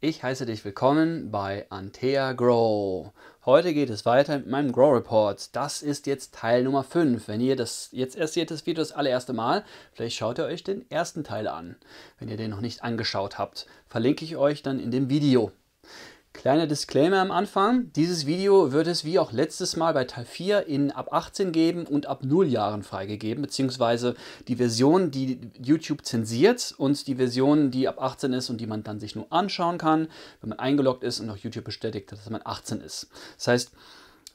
Ich heiße dich willkommen bei Antea Grow. Heute geht es weiter mit meinem Grow Report. Das ist jetzt Teil Nummer 5. Wenn ihr das jetzt erst seht, das Video das allererste Mal, vielleicht schaut ihr euch den ersten Teil an. Wenn ihr den noch nicht angeschaut habt, verlinke ich euch dann in dem Video. Kleiner Disclaimer am Anfang. Dieses Video wird es wie auch letztes Mal bei Teil 4 in ab 18 geben und ab 0 Jahren freigegeben, beziehungsweise die Version, die YouTube zensiert und die Version, die ab 18 ist und die man dann sich nur anschauen kann, wenn man eingeloggt ist und auch YouTube bestätigt dass man 18 ist. Das heißt,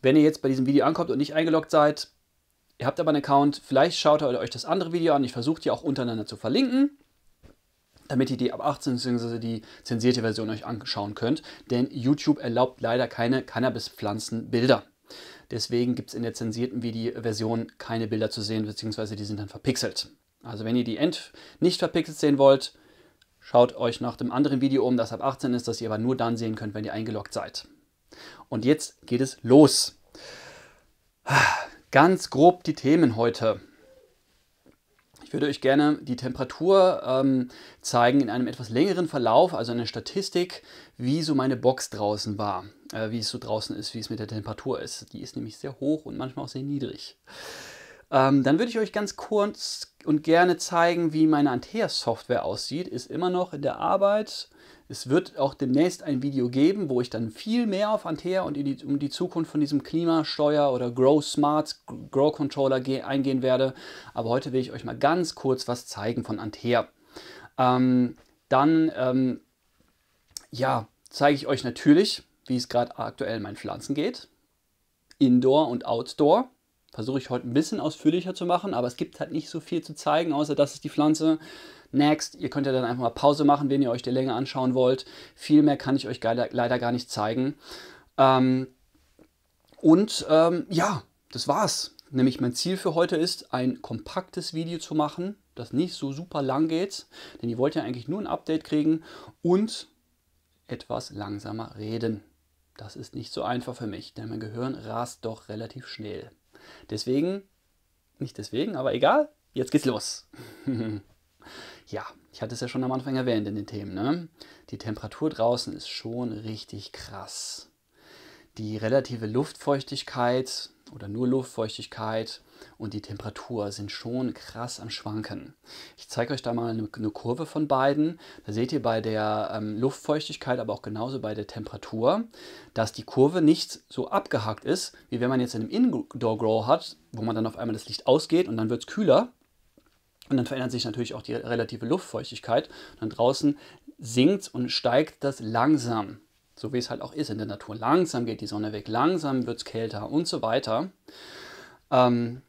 wenn ihr jetzt bei diesem Video ankommt und nicht eingeloggt seid, ihr habt aber einen Account, vielleicht schaut ihr euch das andere Video an. Ich versuche die auch untereinander zu verlinken damit ihr die ab 18 bzw. die zensierte Version euch anschauen könnt, denn YouTube erlaubt leider keine Cannabispflanzenbilder. Deswegen gibt es in der zensierten Video-Version keine Bilder zu sehen, beziehungsweise die sind dann verpixelt. Also wenn ihr die End nicht verpixelt sehen wollt, schaut euch nach dem anderen Video um, das ab 18 ist, das ihr aber nur dann sehen könnt, wenn ihr eingeloggt seid. Und jetzt geht es los. Ganz grob die Themen heute. Ich würde euch gerne die Temperatur ähm, zeigen in einem etwas längeren Verlauf, also eine Statistik, wie so meine Box draußen war, äh, wie es so draußen ist, wie es mit der Temperatur ist. Die ist nämlich sehr hoch und manchmal auch sehr niedrig. Ähm, dann würde ich euch ganz kurz und gerne zeigen, wie meine Antea-Software aussieht. Ist immer noch in der Arbeit, es wird auch demnächst ein Video geben, wo ich dann viel mehr auf Antea und die, um die Zukunft von diesem Klimasteuer oder Grow Smart, Grow Controller eingehen werde. Aber heute will ich euch mal ganz kurz was zeigen von Antea. Ähm, dann, ähm, ja, zeige ich euch natürlich, wie es gerade aktuell in meinen Pflanzen geht. Indoor und Outdoor versuche ich heute ein bisschen ausführlicher zu machen, aber es gibt halt nicht so viel zu zeigen, außer das ist die Pflanze. Next, ihr könnt ja dann einfach mal Pause machen, wenn ihr euch die Länge anschauen wollt. Viel mehr kann ich euch leider gar nicht zeigen. Ähm, und ähm, ja, das war's. Nämlich mein Ziel für heute ist, ein kompaktes Video zu machen, das nicht so super lang geht, denn ihr wollt ja eigentlich nur ein Update kriegen und etwas langsamer reden. Das ist nicht so einfach für mich, denn mein Gehirn rast doch relativ schnell. Deswegen, nicht deswegen, aber egal, jetzt geht's los. ja, ich hatte es ja schon am Anfang erwähnt in den Themen, ne? Die Temperatur draußen ist schon richtig krass. Die relative Luftfeuchtigkeit oder nur Luftfeuchtigkeit und die Temperatur sind schon krass am Schwanken. Ich zeige euch da mal eine, eine, Kurve von beiden. Da seht ihr bei der ähm, Luftfeuchtigkeit, aber auch genauso bei der Temperatur, dass die Kurve nicht so abgehackt ist, wie wenn man jetzt in einem Indoor-Grow hat, wo man dann auf einmal das Licht ausgeht und dann wird es kühler. Und dann verändert sich natürlich auch die relative Luftfeuchtigkeit. Und dann draußen sinkt und steigt das langsam so wie es halt auch ist in der Natur. Langsam geht die Sonne weg, langsam wird es kälter und so weiter. Ähm,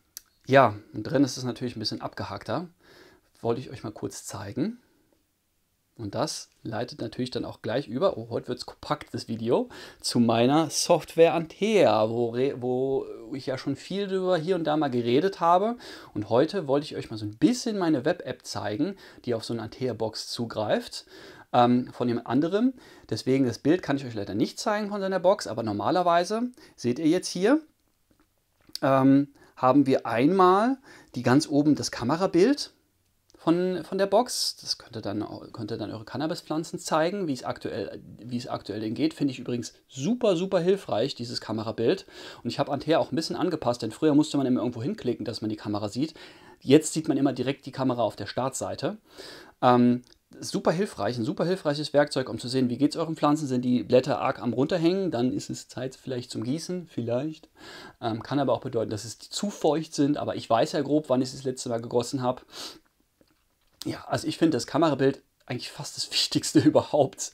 ja, und drin ist es natürlich ein bisschen abgehackter. Wollte ich euch mal kurz zeigen. Und das leitet natürlich dann auch gleich über, oh, heute wird es kompakt, das Video, zu meiner Software Antea, wo, wo ich ja schon viel darüber hier und da mal geredet habe. Und heute wollte ich euch mal so ein bisschen meine Web-App zeigen, die auf so eine Antea-Box zugreift ähm, von dem anderen. Deswegen das Bild kann ich euch leider nicht zeigen von seiner Box, aber normalerweise seht ihr jetzt hier, ähm, haben wir einmal die ganz oben das Kamerabild von, von der Box. Das könnte dann, könnte dann eure Cannabispflanzen zeigen, wie es aktuell, wie es aktuell denen geht. Finde ich übrigens super, super hilfreich, dieses Kamerabild. Und ich habe anher auch ein bisschen angepasst, denn früher musste man immer irgendwo hinklicken, dass man die Kamera sieht. Jetzt sieht man immer direkt die Kamera auf der Startseite. Ähm, super hilfreich, ein super hilfreiches Werkzeug, um zu sehen, wie geht es euren Pflanzen, sind die Blätter arg am runterhängen, dann ist es Zeit vielleicht zum Gießen, vielleicht. Ähm, kann aber auch bedeuten, dass es zu feucht sind, aber ich weiß ja grob, wann ich es das letzte Mal gegossen habe. Ja, also ich finde das Kamerabild eigentlich fast das Wichtigste überhaupt.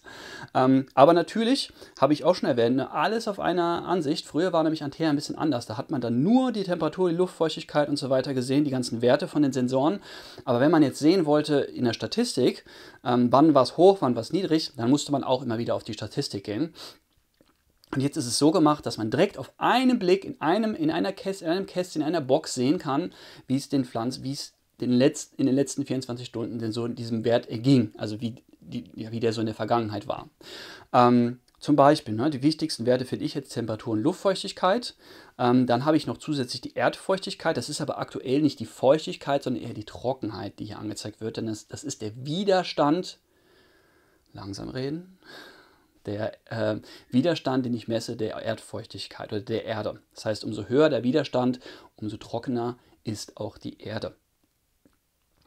Ähm, aber natürlich habe ich auch schon erwähnt, ne, alles auf einer Ansicht. Früher war nämlich Antea ein bisschen anders. Da hat man dann nur die Temperatur, die Luftfeuchtigkeit und so weiter gesehen, die ganzen Werte von den Sensoren. Aber wenn man jetzt sehen wollte in der Statistik, ähm, wann war es hoch, wann war es niedrig, dann musste man auch immer wieder auf die Statistik gehen. Und jetzt ist es so gemacht, dass man direkt auf einen Blick in einem, in einer Kästchen, in einer Box sehen kann, wie es den Pflanzen, wie es den letzten, in den letzten 24 Stunden denn so in diesem Wert erging, also wie, die, wie der so in der Vergangenheit war. Ähm, zum Beispiel, ne, die wichtigsten Werte finde ich jetzt Temperatur und Luftfeuchtigkeit. Ähm, dann habe ich noch zusätzlich die Erdfeuchtigkeit. Das ist aber aktuell nicht die Feuchtigkeit, sondern eher die Trockenheit, die hier angezeigt wird. Denn das, das ist der Widerstand, langsam reden, der äh, Widerstand, den ich messe, der Erdfeuchtigkeit oder der Erde. Das heißt, umso höher der Widerstand, umso trockener ist auch die Erde.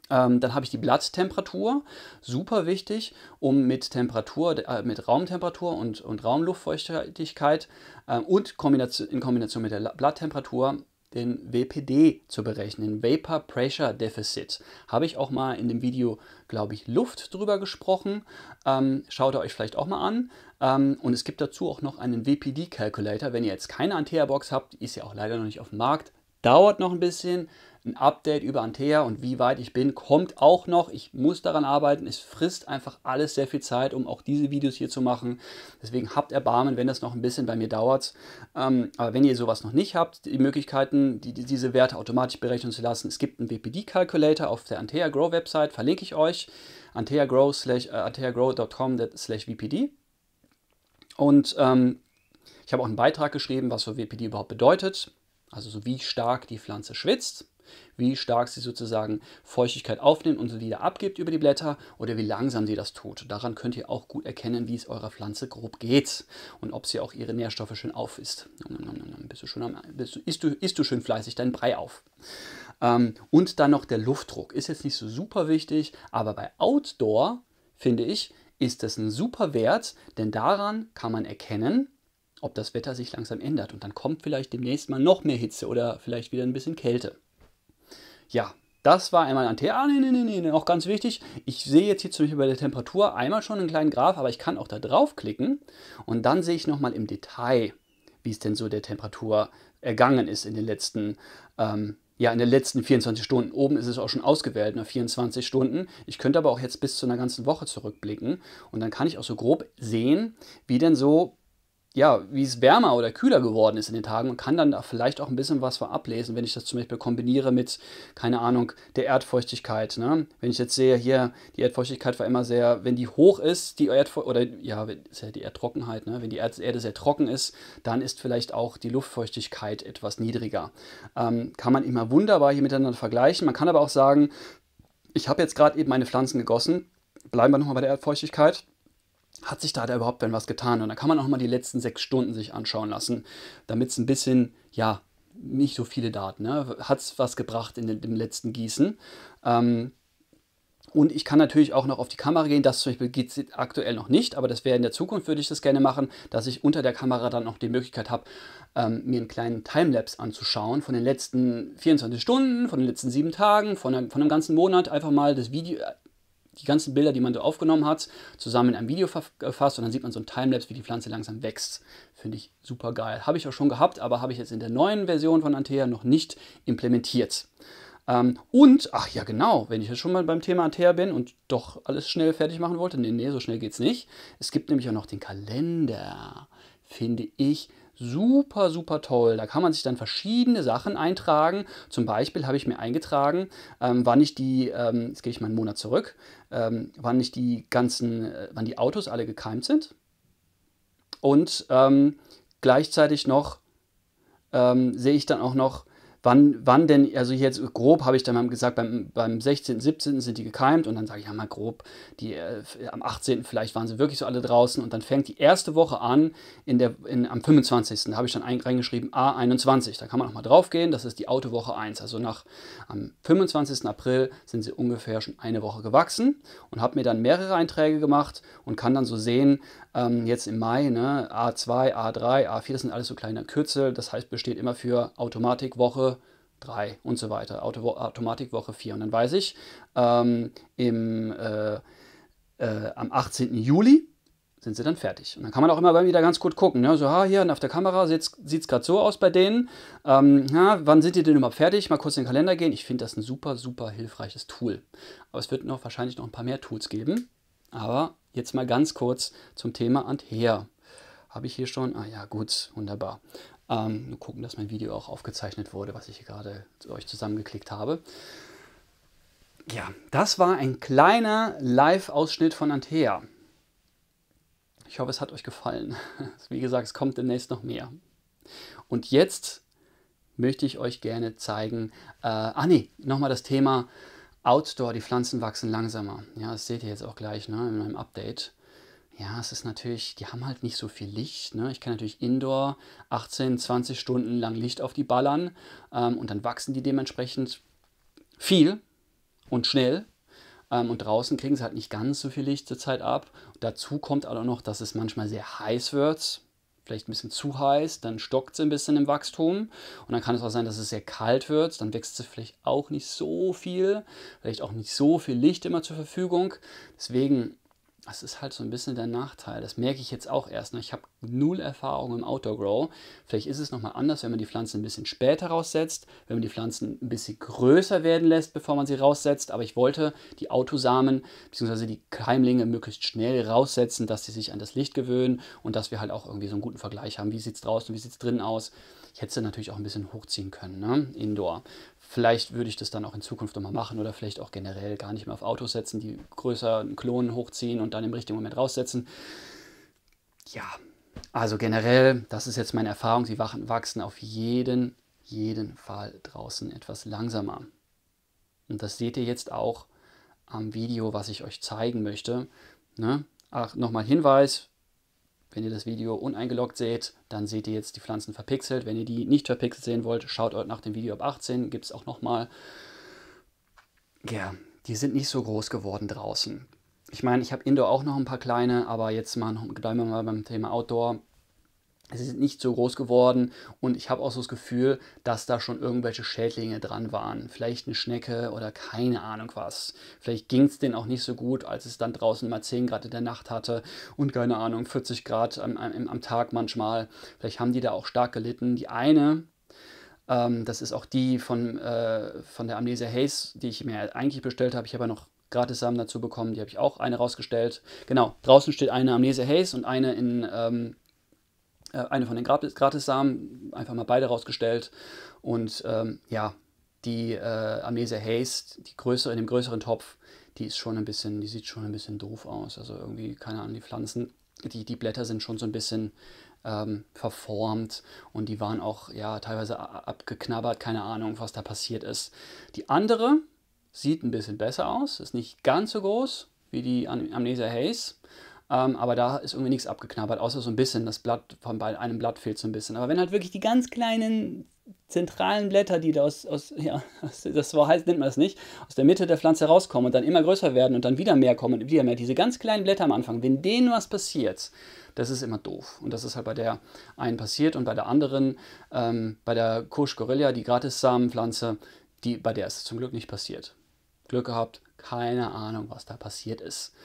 Ähm, dann habe ich die Blatttemperatur, super wichtig, um mit Temperatur, äh, mit Raumtemperatur und, und Raumluftfeuchtigkeit äh, und Kombination, in Kombination mit der Blatttemperatur den WPD zu berechnen, den Vapor Pressure Deficit. Habe ich auch mal in dem Video, glaube ich, Luft drüber gesprochen. Ähm, schaut ihr euch vielleicht auch mal an. Ähm, und es gibt dazu auch noch einen WPD Calculator. Wenn ihr jetzt keine Antea-Box habt, ist ja auch leider noch nicht auf dem Markt, Dauert noch ein bisschen. Ein Update über Antea und wie weit ich bin, kommt auch noch. Ich muss daran arbeiten. Es frisst einfach alles sehr viel Zeit, um auch diese Videos hier zu machen. Deswegen habt Erbarmen, wenn das noch ein bisschen bei mir dauert. Ähm, aber wenn ihr sowas noch nicht habt, die Möglichkeiten, die, die, diese Werte automatisch berechnen zu lassen, es gibt einen WPD-Calculator auf der Antea Grow Website, verlinke ich euch. anteagrow.com slash äh, WPD. Und ähm, ich habe auch einen Beitrag geschrieben, was so WPD überhaupt bedeutet. Also so wie stark die Pflanze schwitzt, wie stark sie sozusagen Feuchtigkeit aufnimmt und wieder abgibt über die Blätter oder wie langsam sie das tut. Daran könnt ihr auch gut erkennen, wie es eurer Pflanze grob geht und ob sie auch ihre Nährstoffe schön aufisst. Bist du schon am, bist du, isst, du, isst du schön fleißig deinen Brei auf. Ähm, und dann noch der Luftdruck. Ist jetzt nicht so super wichtig, aber bei Outdoor, finde ich, ist das ein super Wert, denn daran kann man erkennen, ob das Wetter sich langsam ändert. Und dann kommt vielleicht demnächst mal noch mehr Hitze oder vielleicht wieder ein bisschen Kälte. Ja, das war einmal ein T. Ah, nee, nee, nee, nee, auch ganz wichtig. Ich sehe jetzt hier zum Beispiel bei der Temperatur einmal schon einen kleinen Graph, aber ich kann auch da draufklicken und dann sehe ich nochmal im Detail, wie es denn so der Temperatur ergangen ist in den letzten, ähm, ja, in den letzten 24 Stunden. Oben ist es auch schon ausgewählt, nur 24 Stunden. Ich könnte aber auch jetzt bis zu einer ganzen Woche zurückblicken und dann kann ich auch so grob sehen, wie denn so ja, wie es wärmer oder kühler geworden ist in den Tagen und kann dann da vielleicht auch ein bisschen was von ablesen, wenn ich das zum Beispiel kombiniere mit, keine Ahnung, der Erdfeuchtigkeit. Ne? Wenn ich jetzt sehe, hier, die Erdfeuchtigkeit war immer sehr, wenn die hoch ist, die Erdfeuchtigkeit, oder ja, ist ja die Erdtrockenheit, ne? wenn die Erde sehr trocken ist, dann ist vielleicht auch die Luftfeuchtigkeit etwas niedriger. Ähm, kann man immer wunderbar hier miteinander vergleichen. Man kann aber auch sagen, ich habe jetzt gerade eben meine Pflanzen gegossen, bleiben wir nochmal bei der Erdfeuchtigkeit hat sich da, da überhaupt denn was getan? Und da kann man auch mal die letzten sechs Stunden sich anschauen lassen, damit es ein bisschen, ja, nicht so viele Daten, ne? hat es was gebracht in dem letzten Gießen. Ähm, und ich kann natürlich auch noch auf die Kamera gehen, das zum Beispiel geht aktuell noch nicht, aber das wäre in der Zukunft, würde ich das gerne machen, dass ich unter der Kamera dann noch die Möglichkeit habe, ähm, mir einen kleinen Timelapse anzuschauen von den letzten 24 Stunden, von den letzten sieben Tagen, von einem, von einem ganzen Monat, einfach mal das Video, die ganzen Bilder, die man so aufgenommen hat, zusammen in einem Video verfasst äh, und dann sieht man so ein Timelapse, wie die Pflanze langsam wächst. Finde ich super geil. Habe ich auch schon gehabt, aber habe ich jetzt in der neuen Version von Antea noch nicht implementiert. Ähm, und, ach ja genau, wenn ich jetzt schon mal beim Thema Antea bin und doch alles schnell fertig machen wollte, nee, nee, so schnell geht es nicht. Es gibt nämlich auch noch den Kalender. Finde ich Super, super toll. Da kann man sich dann verschiedene Sachen eintragen. Zum Beispiel habe ich mir eingetragen, ähm, wann ich die, ähm, jetzt gehe ich mal einen Monat zurück, ähm, wann ich die ganzen, äh, wann die Autos alle gekeimt sind. Und ähm, gleichzeitig noch ähm, sehe ich dann auch noch, wann, wann denn, also jetzt grob habe ich dann gesagt, beim, beim 16., 17. sind die gekeimt und dann sage ich ja mal grob, die, äh, am 18. vielleicht waren sie wirklich so alle draußen und dann fängt die erste Woche an, in der, in, am 25. Da habe ich dann ein, reingeschrieben A21, da kann man nochmal drauf gehen, das ist die Autowoche 1. Also nach, am 25. April sind sie ungefähr schon eine Woche gewachsen und habe mir dann mehrere Einträge gemacht und kann dann so sehen, ähm, jetzt im Mai, ne, A2, A3, A4, das sind alles so kleine Kürzel, das heißt, besteht immer für Automatikwoche 3 und so weiter, Auto Automatikwoche 4. Und dann weiß ich, ähm, im, äh, äh, am 18. Juli sind sie dann fertig. Und dann kann man auch immer wieder ganz gut gucken. Ne? So, ha, hier auf der Kamera sieht es gerade so aus bei denen. Ähm, na, wann sind die denn überhaupt fertig? Mal kurz in den Kalender gehen. Ich finde das ein super, super hilfreiches Tool. Aber es wird noch wahrscheinlich noch ein paar mehr Tools geben. Aber Jetzt mal ganz kurz zum Thema Antheer. Habe ich hier schon? Ah ja, gut, wunderbar. Ähm, nur gucken, dass mein Video auch aufgezeichnet wurde, was ich hier gerade euch zusammengeklickt habe. Ja, das war ein kleiner Live-Ausschnitt von Antea. Ich hoffe, es hat euch gefallen. Wie gesagt, es kommt demnächst noch mehr. Und jetzt möchte ich euch gerne zeigen, äh, ah nee, nochmal das Thema Outdoor, die Pflanzen wachsen langsamer. Ja, das seht ihr jetzt auch gleich ne, in meinem Update. Ja, es ist natürlich, die haben halt nicht so viel Licht. Ne? Ich kann natürlich Indoor 18, 20 Stunden lang Licht auf die ballern ähm, und dann wachsen die dementsprechend viel und schnell. Ähm, und draußen kriegen sie halt nicht ganz so viel Licht zur Zeit ab. Dazu kommt aber noch, dass es manchmal sehr heiß wird vielleicht ein bisschen zu heiß, dann stockt sie ein bisschen im Wachstum und dann kann es auch sein, dass es sehr kalt wird, dann wächst sie vielleicht auch nicht so viel, vielleicht auch nicht so viel Licht immer zur Verfügung. Deswegen das ist halt so ein bisschen der Nachteil. Das merke ich jetzt auch erst. Ne? Ich habe null Erfahrung im Outdoor Grow. Vielleicht ist es nochmal anders, wenn man die Pflanzen ein bisschen später raussetzt, wenn man die Pflanzen ein bisschen größer werden lässt, bevor man sie raussetzt. Aber ich wollte die Autosamen bzw. die Keimlinge möglichst schnell raussetzen, dass sie sich an das Licht gewöhnen und dass wir halt auch irgendwie so einen guten Vergleich haben. Wie sieht es draußen, wie sieht es drinnen aus? Ich hätte sie natürlich auch ein bisschen hochziehen können, ne? Indoor. Vielleicht würde ich das dann auch in Zukunft nochmal machen oder vielleicht auch generell gar nicht mehr auf Autos setzen, die größer einen Klonen hochziehen und dann im richtigen Moment raussetzen. Ja, also generell, das ist jetzt meine Erfahrung, sie wachsen auf jeden, jeden Fall draußen etwas langsamer. Und das seht ihr jetzt auch am Video, was ich euch zeigen möchte. Ne? Ach, nochmal Hinweis, wenn ihr das Video uneingeloggt seht, dann seht ihr jetzt die Pflanzen verpixelt. Wenn ihr die nicht verpixelt sehen wollt, schaut euch nach dem Video ab 18, gibt es auch nochmal. Ja, die sind nicht so groß geworden draußen. Ich meine, ich habe Indoor auch noch ein paar kleine, aber jetzt mal bleiben wir mal beim Thema Outdoor sie sind nicht so groß geworden und ich habe auch so das Gefühl, dass da schon irgendwelche Schädlinge dran waren. Vielleicht eine Schnecke oder keine Ahnung was. Vielleicht ging es denen auch nicht so gut, als es dann draußen mal 10 Grad in der Nacht hatte und keine Ahnung, 40 Grad am, am, am Tag manchmal. Vielleicht haben die da auch stark gelitten. Die eine, ähm, das ist auch die von, äh, von der Amnesia Haze, die ich mir eigentlich bestellt habe. Ich habe ja noch Gratis-Samen dazu bekommen, die habe ich auch eine rausgestellt. Genau, draußen steht eine Amnesia Haze und eine in... Ähm, äh, eine von den Gratis Gratissamen, einfach mal beide rausgestellt. Und ähm, ja, die äh, Amnesia Haze, die größere, in dem größeren Topf, die ist schon ein bisschen, die sieht schon ein bisschen doof aus. Also irgendwie, keine Ahnung, die Pflanzen, die, die Blätter sind schon so ein bisschen ähm, verformt und die waren auch ja teilweise abgeknabbert, keine Ahnung, was da passiert ist. Die andere sieht ein bisschen besser aus, ist nicht ganz so groß wie die Amnesia Haze ähm, aber da ist irgendwie nichts abgeknabbert, außer so ein bisschen. Das Blatt von einem Blatt fehlt so ein bisschen. Aber wenn halt wirklich die ganz kleinen zentralen Blätter, die da aus, aus ja, das war heißt, nennt man das nicht, aus der Mitte der Pflanze rauskommen und dann immer größer werden und dann wieder mehr kommen und wieder mehr, diese ganz kleinen Blätter am Anfang, wenn denen was passiert, das ist immer doof. Und das ist halt bei der einen passiert und bei der anderen, ähm, bei der Kusch Gorilla, die Gratis-Samenpflanze, die, bei der ist es zum Glück nicht passiert. Glück gehabt, keine Ahnung, was da passiert ist.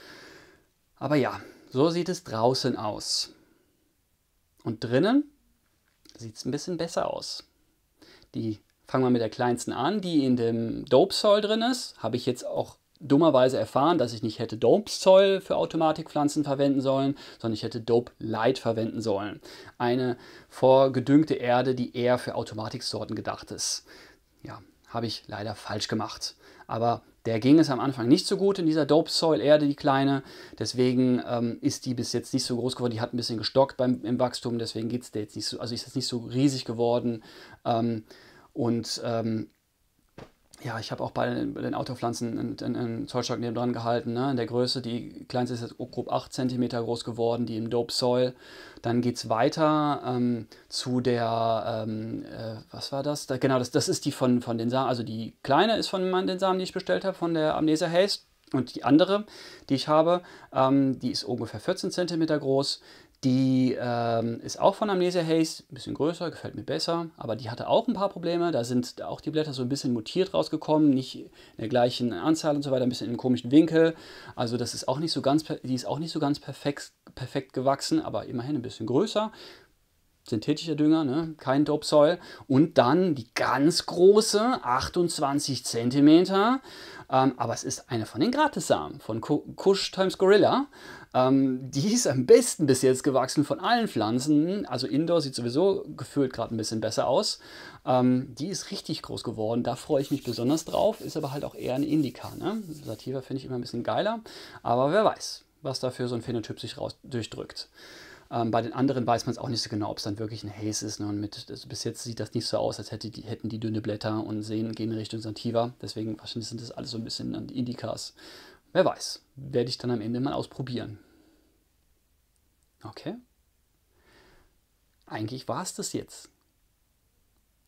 Aber ja, so sieht es draußen aus. Und drinnen sieht es ein bisschen besser aus. Die fangen wir mit der kleinsten an, die in dem Dope-Soil drin ist. Habe ich jetzt auch dummerweise erfahren, dass ich nicht hätte Dope-Soil für Automatikpflanzen verwenden sollen, sondern ich hätte Dope-Light verwenden sollen. Eine vorgedüngte Erde, die eher für Automatiksorten gedacht ist. Ja, habe ich leider falsch gemacht. Aber der ging es am Anfang nicht so gut in dieser Dope Soil Erde, die kleine. Deswegen ähm, ist die bis jetzt nicht so groß geworden. Die hat ein bisschen gestockt beim, im Wachstum. Deswegen geht's der jetzt nicht so, also ist jetzt nicht so riesig geworden. Ähm, und ähm, ja, ich habe auch bei den Autopflanzen einen Zollstock nebendran gehalten. Ne? In der Größe, die kleinste ist jetzt grob 8 cm groß geworden, die im Dope Soil. Dann geht es weiter ähm, zu der, ähm, äh, was war das? Da, genau, das, das ist die von, von den Samen, also die kleine ist von den Samen, die ich bestellt habe, von der Amnesia Haste. Und die andere, die ich habe, ähm, die ist ungefähr 14 cm groß. Die ähm, ist auch von Amnesia Haze, ein bisschen größer, gefällt mir besser, aber die hatte auch ein paar Probleme. Da sind auch die Blätter so ein bisschen mutiert rausgekommen, nicht in der gleichen Anzahl und so weiter, ein bisschen in einem komischen Winkel. Also das ist auch nicht so ganz, die ist auch nicht so ganz perfekt, perfekt gewachsen, aber immerhin ein bisschen größer synthetischer Dünger, ne? kein Topsoil. Und dann die ganz große, 28 cm. Ähm, aber es ist eine von den Gratissamen von Kush Times Gorilla. Ähm, die ist am besten bis jetzt gewachsen von allen Pflanzen. Also Indoor sieht sowieso gefühlt gerade ein bisschen besser aus. Ähm, die ist richtig groß geworden. Da freue ich mich besonders drauf. Ist aber halt auch eher ein Indica. Ne? Sativa finde ich immer ein bisschen geiler. Aber wer weiß, was dafür so ein Phänotyp sich raus durchdrückt. Ähm, bei den anderen weiß man es auch nicht so genau, ob es dann wirklich ein Haze ist. Ne? Und mit, das, bis jetzt sieht das nicht so aus, als hätte die, hätten die dünne Blätter und Seen gehen Richtung Sativa. Deswegen wahrscheinlich sind das alles so ein bisschen an Indikas. Wer weiß, werde ich dann am Ende mal ausprobieren. Okay. Eigentlich war es das jetzt.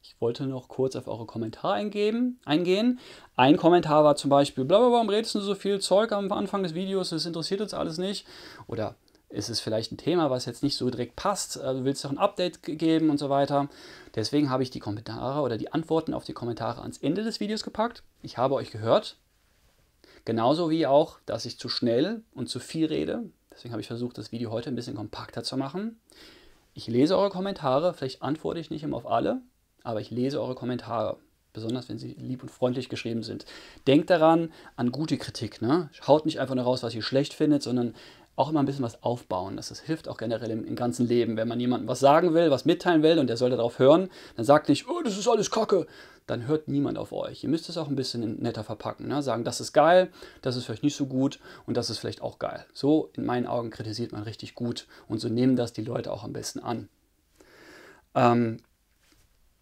Ich wollte noch kurz auf eure Kommentare eingeben, eingehen. Ein Kommentar war zum Beispiel, blablabla, warum redest du so viel Zeug am Anfang des Videos, das interessiert uns alles nicht. Oder ist es vielleicht ein Thema, was jetzt nicht so direkt passt. Äh, du willst doch ein Update geben und so weiter. Deswegen habe ich die Kommentare oder die Antworten auf die Kommentare ans Ende des Videos gepackt. Ich habe euch gehört. Genauso wie auch, dass ich zu schnell und zu viel rede. Deswegen habe ich versucht, das Video heute ein bisschen kompakter zu machen. Ich lese eure Kommentare. Vielleicht antworte ich nicht immer auf alle, aber ich lese eure Kommentare besonders wenn sie lieb und freundlich geschrieben sind. Denkt daran an gute Kritik. Ne? Haut nicht einfach nur raus, was ihr schlecht findet, sondern auch immer ein bisschen was aufbauen. Das, das hilft auch generell im, im, ganzen Leben. Wenn man jemandem was sagen will, was mitteilen will und der soll darauf hören, dann sagt nicht, oh, das ist alles Kacke. Dann hört niemand auf euch. Ihr müsst es auch ein bisschen netter verpacken. Ne? Sagen, das ist geil, das ist vielleicht nicht so gut und das ist vielleicht auch geil. So in meinen Augen kritisiert man richtig gut und so nehmen das die Leute auch am besten an. Ähm,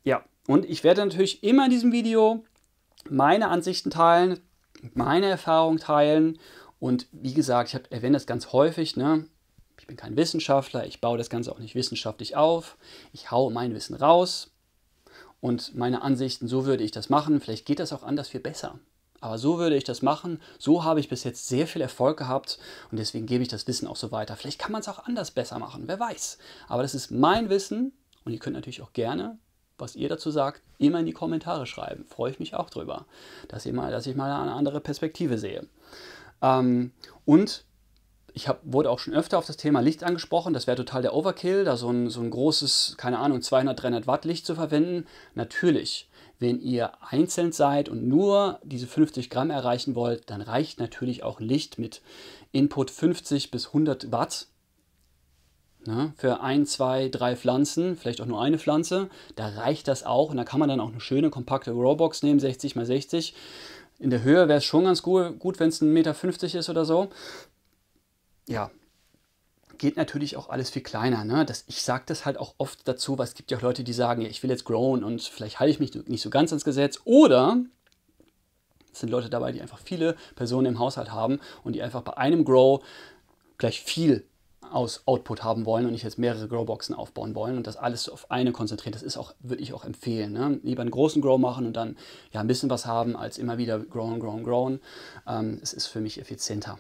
ja, und ich werde natürlich immer in diesem Video meine Ansichten teilen, meine Erfahrungen teilen und wie gesagt, ich hab, erwähne das ganz häufig, ne? ich bin kein Wissenschaftler, ich baue das Ganze auch nicht wissenschaftlich auf, ich haue mein Wissen raus und meine Ansichten, so würde ich das machen, vielleicht geht das auch anders viel besser. Aber so würde ich das machen, so habe ich bis jetzt sehr viel Erfolg gehabt und deswegen gebe ich das Wissen auch so weiter. Vielleicht kann man es auch anders besser machen, wer weiß. Aber das ist mein Wissen und ihr könnt natürlich auch gerne, was ihr dazu sagt, immer in die Kommentare schreiben. Freue ich mich auch drüber, dass, ihr mal, dass ich mal eine andere Perspektive sehe. Ähm, und ich hab, wurde auch schon öfter auf das Thema Licht angesprochen. Das wäre total der Overkill, da so ein, so ein großes, keine Ahnung, 200, 300 Watt Licht zu verwenden. Natürlich, wenn ihr einzeln seid und nur diese 50 Gramm erreichen wollt, dann reicht natürlich auch Licht mit Input 50 bis 100 Watt. Ne? Für ein, zwei, drei Pflanzen, vielleicht auch nur eine Pflanze, da reicht das auch. Und da kann man dann auch eine schöne kompakte Rowbox nehmen, 60 x 60 in der Höhe wäre es schon ganz gut, gut wenn es 1,50 Meter ist oder so. Ja, geht natürlich auch alles viel kleiner. Ne? Das, ich sage das halt auch oft dazu, weil es gibt ja auch Leute, die sagen, ja, ich will jetzt grown und vielleicht halte ich mich nicht so ganz ans Gesetz. Oder es sind Leute dabei, die einfach viele Personen im Haushalt haben und die einfach bei einem Grow gleich viel aus Output haben wollen und nicht jetzt mehrere Growboxen aufbauen wollen und das alles auf eine konzentrieren. Das ist auch, würde ich auch empfehlen. Ne? Lieber einen großen Grow machen und dann ja ein bisschen was haben, als immer wieder growen, growen, growen. Ähm, es ist für mich effizienter.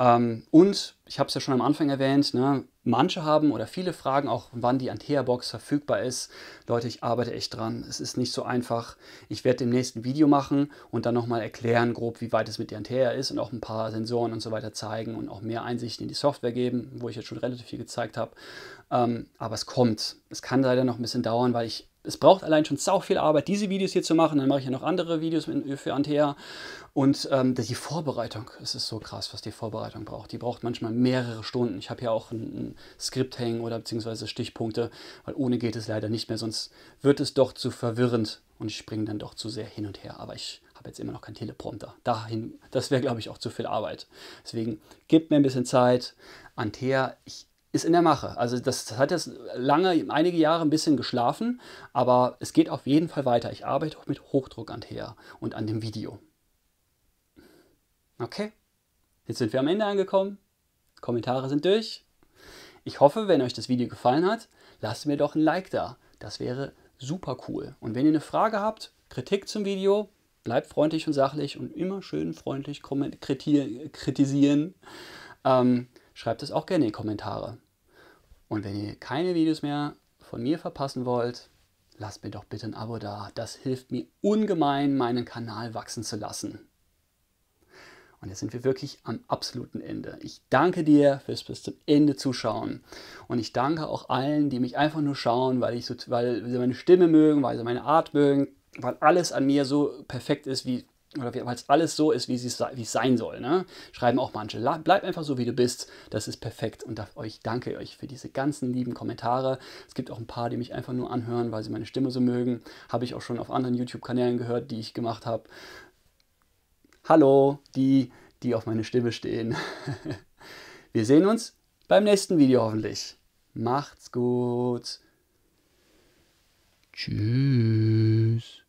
Ähm, und ich habe es ja schon am Anfang erwähnt, ne, manche haben oder viele fragen auch, wann die Antea-Box verfügbar ist. Leute, ich arbeite echt dran. Es ist nicht so einfach. Ich werde im nächsten Video machen und dann nochmal erklären, grob, wie weit es mit der Antea ist und auch ein paar Sensoren und so weiter zeigen und auch mehr Einsichten in die Software geben, wo ich jetzt schon relativ viel gezeigt habe. Ähm, aber es kommt. Es kann leider noch ein bisschen dauern, weil ich es braucht allein schon sau viel Arbeit, diese Videos hier zu machen. Dann mache ich ja noch andere Videos für Antea. Und ähm, die Vorbereitung, es ist so krass, was die Vorbereitung braucht. Die braucht manchmal mehrere Stunden. Ich habe ja auch ein, ein, Skript hängen oder beziehungsweise Stichpunkte, weil ohne geht es leider nicht mehr. Sonst wird es doch zu verwirrend und ich springe dann doch zu sehr hin und her. Aber ich habe jetzt immer noch keinen Teleprompter. Dahin, das wäre, glaube ich, auch zu viel Arbeit. Deswegen gebt mir ein bisschen Zeit. Antea, ich ist in der Mache. Also das, hat jetzt lange, einige Jahre ein bisschen geschlafen, aber es geht auf jeden Fall weiter. Ich arbeite auch mit Hochdruck an TR und an dem Video. Okay, jetzt sind wir am Ende angekommen. Kommentare sind durch. Ich hoffe, wenn euch das Video gefallen hat, lasst mir doch ein Like da. Das wäre super cool. Und wenn ihr eine Frage habt, Kritik zum Video, bleibt freundlich und sachlich und immer schön freundlich kritisieren. Ähm, Schreibt es auch gerne in die Kommentare. Und wenn ihr keine Videos mehr von mir verpassen wollt, lasst mir doch bitte ein Abo da. Das hilft mir ungemein, meinen Kanal wachsen zu lassen. Und jetzt sind wir wirklich am absoluten Ende. Ich danke dir fürs bis zum Ende zuschauen. Und ich danke auch allen, die mich einfach nur schauen, weil, ich so, weil sie meine Stimme mögen, weil sie meine Art mögen, weil alles an mir so perfekt ist, wie oder weil es alles so ist, wie es sein soll. Ne? Schreiben auch manche, bleib einfach so, wie du bist, das ist perfekt. Und ich danke euch für diese ganzen lieben Kommentare. Es gibt auch ein paar, die mich einfach nur anhören, weil sie meine Stimme so mögen. Habe ich auch schon auf anderen YouTube-Kanälen gehört, die ich gemacht habe. Hallo, die, die auf meine Stimme stehen. Wir sehen uns beim nächsten Video hoffentlich. Macht's gut. Tschüss.